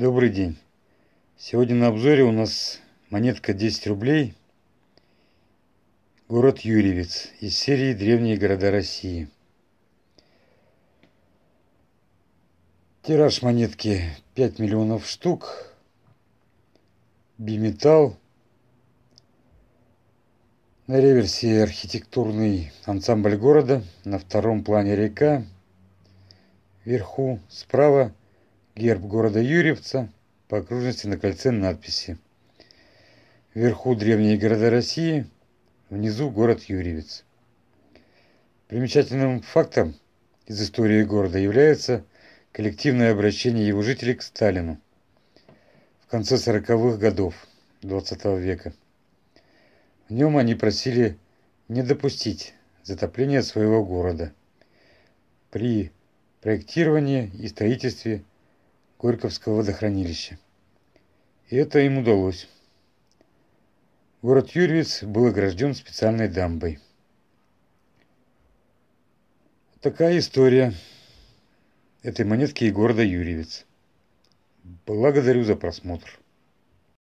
Добрый день. Сегодня на обзоре у нас монетка 10 рублей. Город Юрьевец из серии «Древние города России». Тираж монетки 5 миллионов штук. Биметалл. На реверсе архитектурный ансамбль города. На втором плане река. Вверху справа – герб города Юрьевца, по окружности на кольце надписи. Вверху древние города России, внизу город Юрьевец. Примечательным фактом из истории города является коллективное обращение его жителей к Сталину в конце 40-х годов XX века. В нем они просили не допустить затопления своего города при проектировании и строительстве Горьковского водохранилища. И это им удалось. Город Юрьевец был огражден специальной дамбой. Такая история этой монетки и города Юрьевец. Благодарю за просмотр.